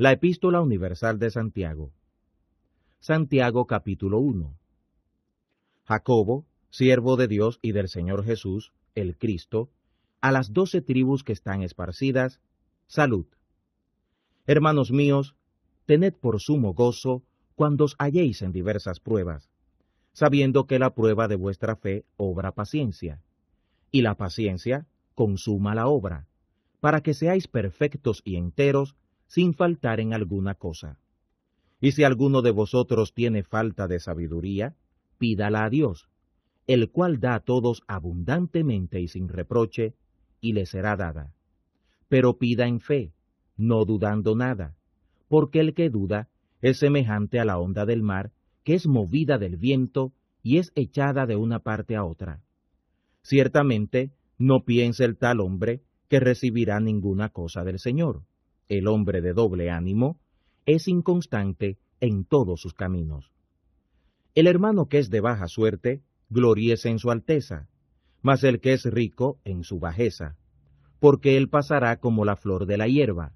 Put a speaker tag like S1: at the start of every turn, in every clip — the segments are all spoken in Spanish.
S1: La epístola universal de Santiago. Santiago capítulo 1. Jacobo, siervo de Dios y del Señor Jesús, el Cristo, a las doce tribus que están esparcidas, salud. Hermanos míos, tened por sumo gozo cuando os halléis en diversas pruebas, sabiendo que la prueba de vuestra fe obra paciencia, y la paciencia consuma la obra, para que seáis perfectos y enteros, sin faltar en alguna cosa. Y si alguno de vosotros tiene falta de sabiduría, pídala a Dios, el cual da a todos abundantemente y sin reproche, y le será dada. Pero pida en fe, no dudando nada, porque el que duda es semejante a la onda del mar, que es movida del viento y es echada de una parte a otra. Ciertamente, no piense el tal hombre que recibirá ninguna cosa del Señor el hombre de doble ánimo, es inconstante en todos sus caminos. El hermano que es de baja suerte, gloríese en su alteza, mas el que es rico en su bajeza, porque él pasará como la flor de la hierba,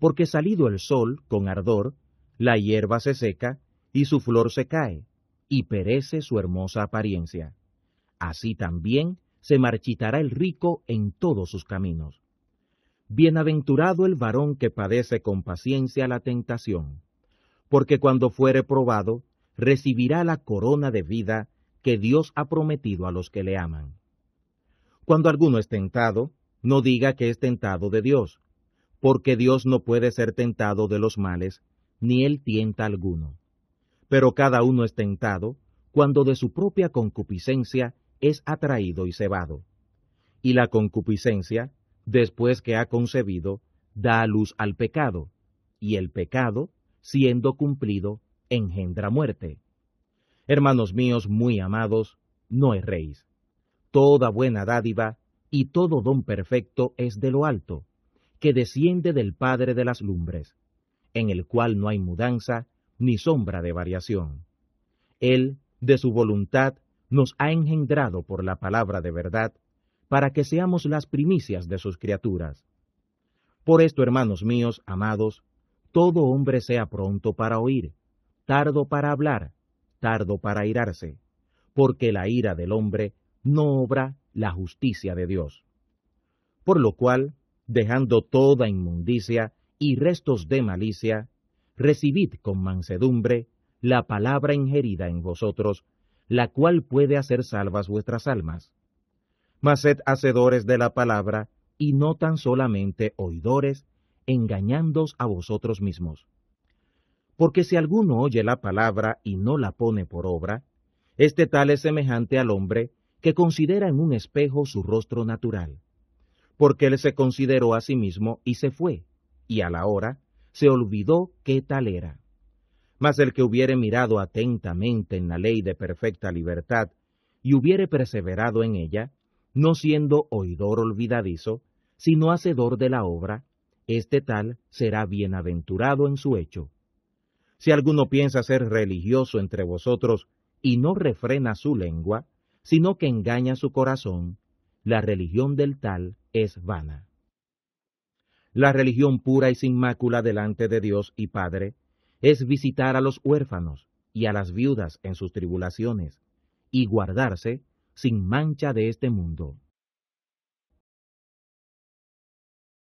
S1: porque salido el sol con ardor, la hierba se seca y su flor se cae, y perece su hermosa apariencia. Así también se marchitará el rico en todos sus caminos. Bienaventurado el varón que padece con paciencia la tentación, porque cuando fuere probado, recibirá la corona de vida que Dios ha prometido a los que le aman. Cuando alguno es tentado, no diga que es tentado de Dios, porque Dios no puede ser tentado de los males, ni él tienta alguno. Pero cada uno es tentado cuando de su propia concupiscencia es atraído y cebado. Y la concupiscencia, después que ha concebido, da a luz al pecado, y el pecado, siendo cumplido, engendra muerte. Hermanos míos muy amados, no erréis. Toda buena dádiva y todo don perfecto es de lo alto, que desciende del Padre de las Lumbres, en el cual no hay mudanza ni sombra de variación. Él, de su voluntad, nos ha engendrado por la palabra de verdad, para que seamos las primicias de sus criaturas. Por esto, hermanos míos, amados, todo hombre sea pronto para oír, tardo para hablar, tardo para irarse, porque la ira del hombre no obra la justicia de Dios. Por lo cual, dejando toda inmundicia y restos de malicia, recibid con mansedumbre la palabra ingerida en vosotros, la cual puede hacer salvas vuestras almas mas sed hacedores de la palabra, y no tan solamente oidores, engañándoos a vosotros mismos. Porque si alguno oye la palabra y no la pone por obra, este tal es semejante al hombre que considera en un espejo su rostro natural. Porque él se consideró a sí mismo y se fue, y a la hora se olvidó qué tal era. Mas el que hubiere mirado atentamente en la ley de perfecta libertad y hubiere perseverado en ella, no siendo oidor olvidadizo, sino hacedor de la obra, este tal será bienaventurado en su hecho. Si alguno piensa ser religioso entre vosotros y no refrena su lengua, sino que engaña su corazón, la religión del tal es vana. La religión pura y sin mácula delante de Dios y Padre es visitar a los huérfanos y a las viudas en sus tribulaciones, y guardarse sin mancha de este mundo.